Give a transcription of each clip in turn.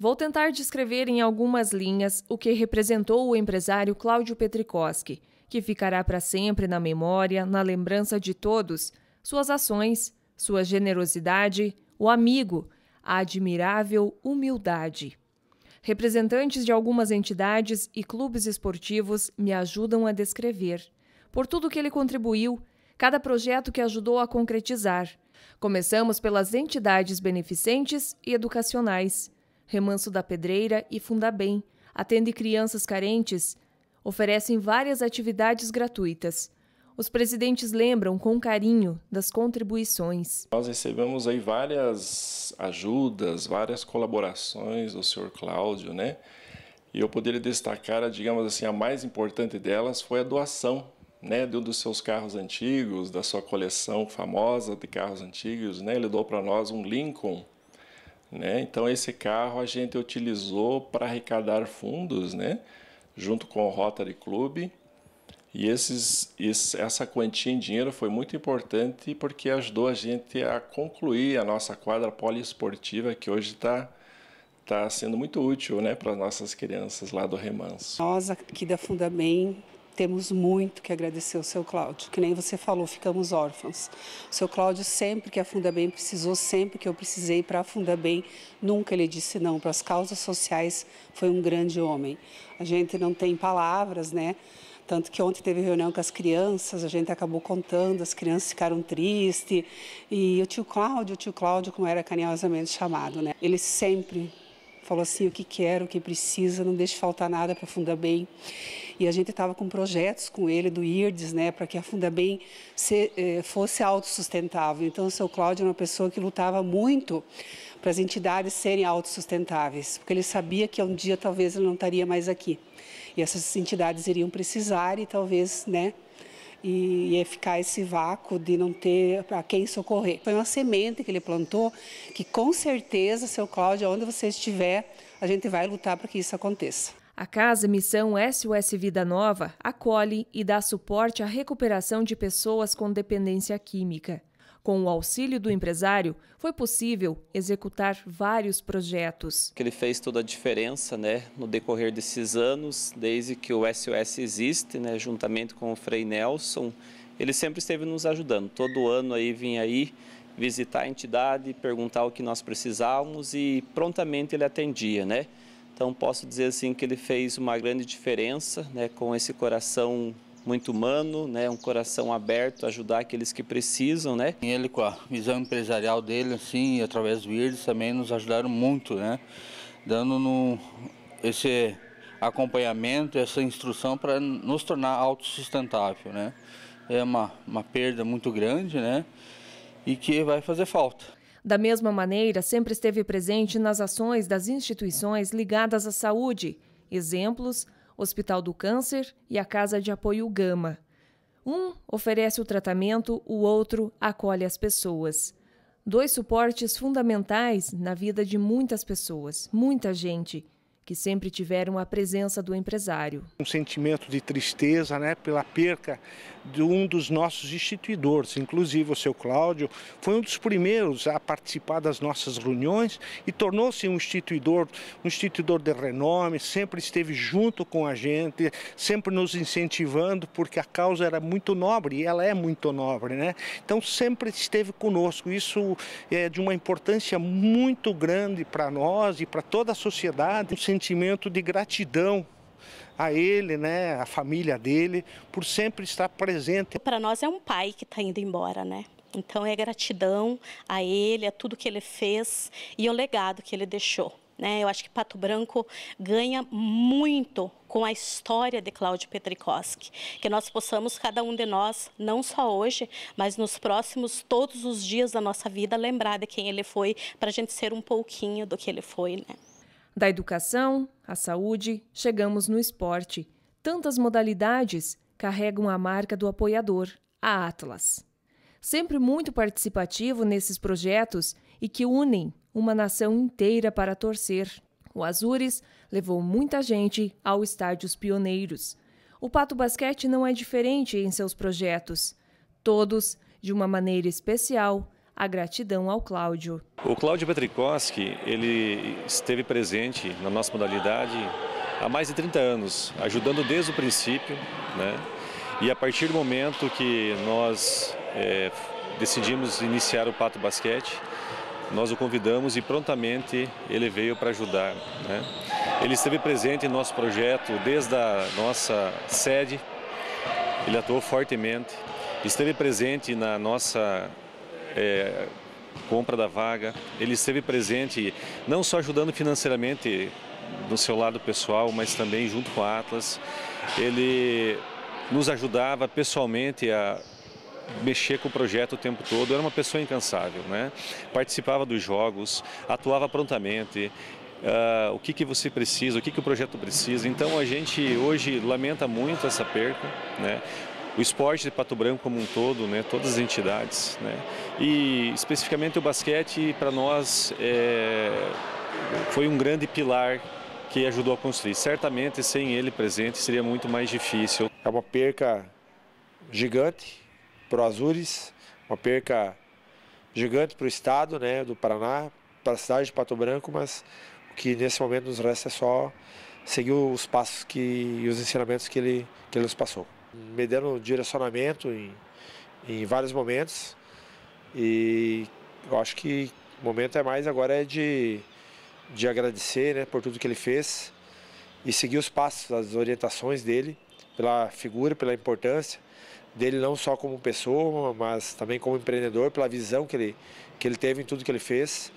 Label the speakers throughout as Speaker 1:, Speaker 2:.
Speaker 1: Vou tentar descrever em algumas linhas o que representou o empresário Cláudio Petrikoski, que ficará para sempre na memória, na lembrança de todos, suas ações, sua generosidade, o amigo, a admirável humildade. Representantes de algumas entidades e clubes esportivos me ajudam a descrever. Por tudo que ele contribuiu, cada projeto que ajudou a concretizar. Começamos pelas entidades beneficentes e educacionais. Remanso da Pedreira e Fundabem, atende crianças carentes, oferecem várias atividades gratuitas. Os presidentes lembram com carinho das contribuições.
Speaker 2: Nós recebemos aí várias ajudas, várias colaborações do senhor Cláudio, né? E eu poderia destacar, digamos assim, a mais importante delas foi a doação, né, de um dos seus carros antigos, da sua coleção famosa de carros antigos, né? Ele doou para nós um Lincoln né? Então esse carro a gente utilizou para arrecadar fundos, né? junto com o Rotary Club. E esses, esse, essa quantia em dinheiro foi muito importante porque ajudou a gente a concluir a nossa quadra poliesportiva que hoje está
Speaker 3: tá sendo muito útil né, para as nossas crianças lá do Remanso. Nós aqui da Fundamem temos muito que agradecer ao seu Cláudio, que nem você falou, ficamos órfãos. O seu Cláudio sempre que a bem precisou, sempre que eu precisei para a bem nunca ele disse não para as causas sociais, foi um grande homem. A gente não tem palavras, né? Tanto que ontem teve reunião com as crianças, a gente acabou contando, as crianças ficaram tristes. E o tio Cláudio, o tio Cláudio, como era carinhosamente chamado, né? Ele sempre falou assim, o que quer, o que precisa, não deixe faltar nada para a Fundabem. E a gente estava com projetos com ele do IRDES, né, para que a Fundabem se, eh, fosse autossustentável. Então, o seu Cláudio é uma pessoa que lutava muito para as entidades serem autossustentáveis, porque ele sabia que um dia talvez ele não estaria mais aqui. E essas entidades iriam precisar e talvez, né, e, ficar esse vácuo de não ter para quem socorrer. Foi uma semente que ele plantou que com certeza, seu Cláudio, onde você estiver,
Speaker 1: a gente vai lutar para que isso aconteça. A Casa Missão SOS Vida Nova acolhe e dá suporte à recuperação de pessoas com dependência química. Com o auxílio do empresário, foi possível executar vários projetos.
Speaker 2: Ele fez toda a diferença né, no decorrer desses anos, desde que o SOS existe, né, juntamente com o Frei Nelson. Ele sempre esteve nos ajudando. Todo ano aí vinha aí visitar a entidade, perguntar o que nós precisávamos e prontamente ele atendia, né? Então posso dizer assim que ele fez uma grande diferença, né, com esse coração muito humano, né, um coração aberto, ajudar aqueles que precisam, né? Ele
Speaker 4: com a visão empresarial dele, assim, e através do IRDES também nos ajudaram muito, né? Dando no, esse acompanhamento, essa instrução para nos tornar autossustentável, né? É uma, uma perda muito grande, né? E que vai fazer falta.
Speaker 1: Da mesma maneira, sempre esteve presente nas ações das instituições ligadas à saúde. Exemplos, Hospital do Câncer e a Casa de Apoio Gama. Um oferece o tratamento, o outro acolhe as pessoas. Dois suportes fundamentais na vida de muitas pessoas, muita gente que sempre tiveram a presença do empresário.
Speaker 4: Um sentimento de tristeza né, pela perca de um dos nossos instituidores, inclusive o seu Cláudio, foi um dos primeiros a participar das nossas reuniões e tornou-se um instituidor, um instituidor de renome, sempre esteve junto com a gente, sempre nos incentivando, porque a causa era muito nobre e ela é muito nobre, né? Então sempre esteve conosco. Isso é de uma importância muito grande para nós e para toda a sociedade. Um sentimento de gratidão a ele, né, a família dele, por sempre estar presente.
Speaker 3: Para nós é um pai que está indo embora, né? Então é gratidão a ele, a tudo que ele fez e o legado que ele deixou. Né? Eu acho que Pato Branco ganha muito com a história de Cláudio Petrikowski, que nós possamos cada um de nós, não só hoje, mas nos próximos todos os dias da nossa vida lembrar de quem ele foi, para a gente ser um pouquinho do que ele foi, né?
Speaker 1: Da educação à saúde, chegamos no esporte. Tantas modalidades carregam a marca do apoiador, a Atlas. Sempre muito participativo nesses projetos e que unem uma nação inteira para torcer. O Azures levou muita gente ao estádios Pioneiros. O Pato Basquete não é diferente em seus projetos. Todos, de uma maneira especial, a gratidão ao Cláudio.
Speaker 2: O Cláudio Petrikowski, ele esteve presente na nossa modalidade há mais de 30 anos, ajudando desde o princípio, né? E a partir do momento que nós é, decidimos iniciar o Pato Basquete, nós o convidamos e prontamente ele veio para ajudar. Né? Ele esteve presente em nosso projeto desde a nossa sede, ele atuou fortemente, esteve presente na nossa é, compra da vaga. Ele esteve presente, não só ajudando financeiramente do seu lado pessoal, mas também junto com a Atlas. Ele nos ajudava pessoalmente a mexer com o projeto o tempo todo, era uma pessoa incansável, né? Participava dos jogos, atuava prontamente, uh, o que, que você precisa, o que, que o projeto precisa. Então a gente hoje lamenta muito essa perca, né? o esporte de Pato Branco como um todo, né, todas as entidades. Né, e especificamente o basquete, para nós, é, foi um grande pilar que ajudou a construir. Certamente, sem ele presente, seria muito mais difícil.
Speaker 4: É uma perca gigante para o Azures, uma perca gigante para o estado né, do Paraná, para a cidade de Pato Branco, mas o que nesse momento nos resta é só seguir os passos que, e os ensinamentos que ele, que ele nos passou. Me deram direcionamento em, em vários momentos e eu acho que o momento é mais agora é de, de agradecer né, por tudo que ele fez e seguir os passos, as orientações dele, pela figura, pela importância dele não só como pessoa, mas também como empreendedor, pela visão que ele, que ele teve em tudo que ele fez.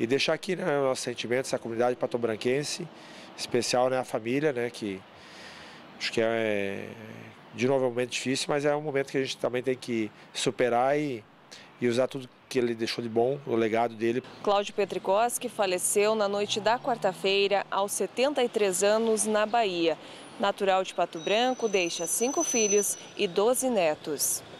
Speaker 4: E deixar aqui né, nossos sentimentos à comunidade patobranquense, especial né, a família, né, que acho que é, de novo é um momento difícil, mas é um momento que a gente também tem que superar e, e usar tudo que ele deixou de bom, o legado dele.
Speaker 1: Cláudio Petricoski faleceu na noite da quarta-feira, aos 73 anos, na Bahia. Natural de Pato Branco, deixa cinco filhos e 12 netos.